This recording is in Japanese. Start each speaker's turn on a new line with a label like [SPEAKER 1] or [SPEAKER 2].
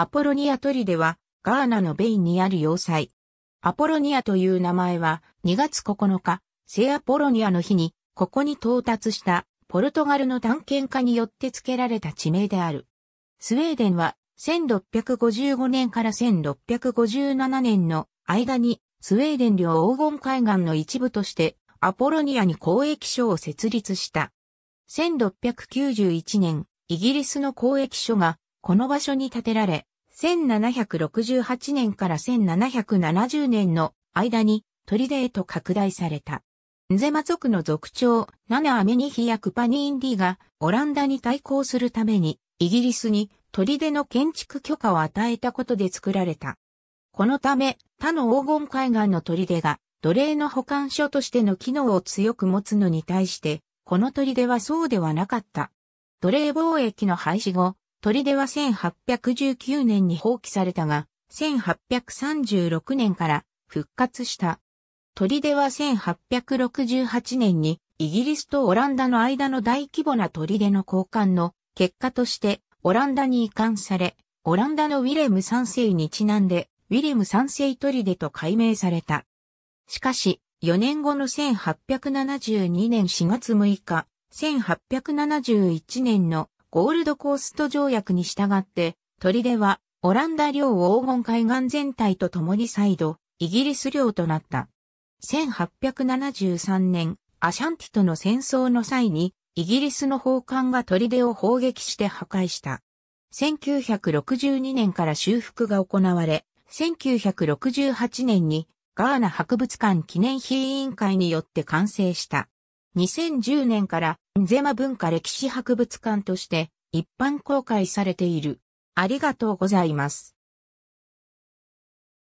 [SPEAKER 1] アポロニアトリでは、ガーナのベインにある要塞。アポロニアという名前は、2月9日、聖アポロニアの日に、ここに到達したポルトガルの探検家によって付けられた地名である。スウェーデンは1655年から1657年の間にスウェーデン領黄金海岸の一部としてアポロニアに交易所を設立した。1691年、イギリスの交易所がこの場所に建てられ、1768年から1770年の間に砦へと拡大された。ゼマ族の族長、ナナ・アメニヒやクパニインディがオランダに対抗するためにイギリスに砦の建築許可を与えたことで作られた。このため他の黄金海岸の砦が奴隷の保管所としての機能を強く持つのに対して、この砦はそうではなかった。奴隷貿易の廃止後、砦は1819年に放棄されたが、1836年から復活した。砦は1868年にイギリスとオランダの間の大規模な砦の交換の結果としてオランダに移管され、オランダのウィレム3世にちなんでウィレム3世砦と改名された。しかし、4年後の1872年4月6日、1871年のゴールドコースト条約に従って、砦はオランダ領黄金海岸全体と共に再度、イギリス領となった。1873年、アシャンティとの戦争の際に、イギリスの砲艦が砦を砲撃して破壊した。1962年から修復が行われ、1968年にガーナ博物館記念碑委員会によって完成した。2010年からゼマ文化歴史博物館として一般公開されている。ありがとうございます。